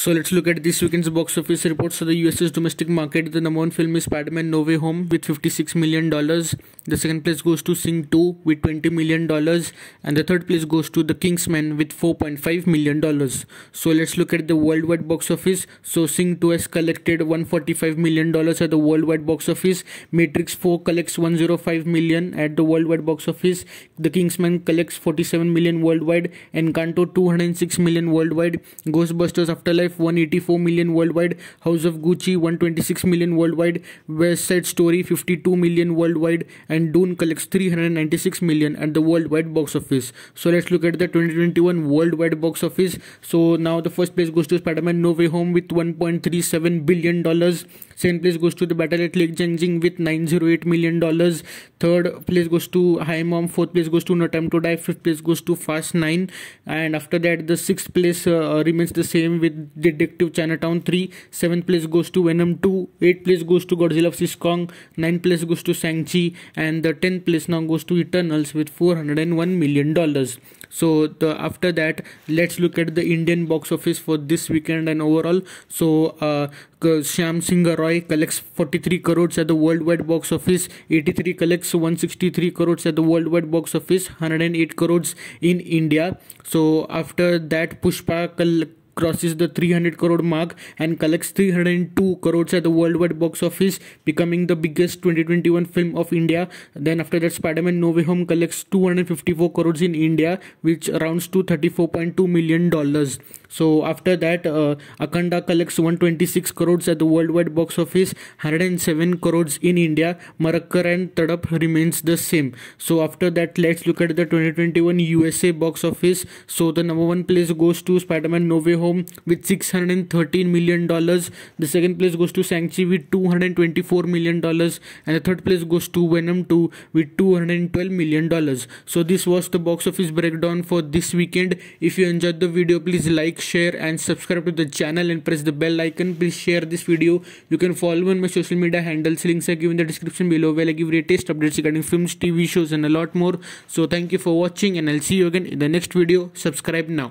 So let's look at this weekend's box office reports for the US's domestic market. The number one film is Spider-Man No Way Home with $56 million. The second place goes to Sing 2 with $20 million. And the third place goes to The Kingsman with $4.5 million. So let's look at the worldwide box office. So Sing 2 has collected $145 million at the worldwide box office. Matrix 4 collects $105 million at the worldwide box office. The Kingsman collects $47 million worldwide. Encanto $206 million worldwide. Ghostbusters Afterlife 184 million worldwide, House of Gucci 126 million worldwide, West Side Story 52 million worldwide, and Dune collects 396 million at the worldwide box office. So let's look at the 2021 worldwide box office. So now the first place goes to Spider-Man No Way Home with 1.37 billion dollars. Second place goes to The Battle at Lake Changjing with 908 million dollars. Third place goes to High Mom. Fourth place goes to No Time to Die. Fifth place goes to Fast 9, and after that the sixth place uh, remains the same with Detective Chinatown 3, 7th place goes to Venom 2, 8th place goes to Godzilla vs Kong, 9th place goes to Shang-Chi and the 10th place now goes to Eternals with 401 million dollars. So the, after that let's look at the Indian box office for this weekend and overall. So uh, Sham Singh Roy collects 43 crores at the worldwide box office, 83 collects 163 crores at the worldwide box office, 108 crores in India. So after that Pushpa collects crosses the 300 crore mark and collects 302 crores at the worldwide box office becoming the biggest 2021 film of India then after that Spider-Man No Way Home collects 254 crores in India which rounds to 34.2 million dollars so after that uh, Akanda collects 126 crores at the worldwide box office 107 crores in India Marakkar and Tadup remains the same so after that let's look at the 2021 USA box office so the number one place goes to Spider-Man No Way Home home with 613 million dollars. The second place goes to Sanchi with 224 million dollars, and the third place goes to Venom 2 with 212 million dollars. So this was the box office breakdown for this weekend. If you enjoyed the video, please like, share, and subscribe to the channel and press the bell icon. Please share this video. You can follow me on my social media handles. Links are given in the description below where I give latest updates regarding films, TV shows, and a lot more. So thank you for watching, and I'll see you again in the next video. Subscribe now.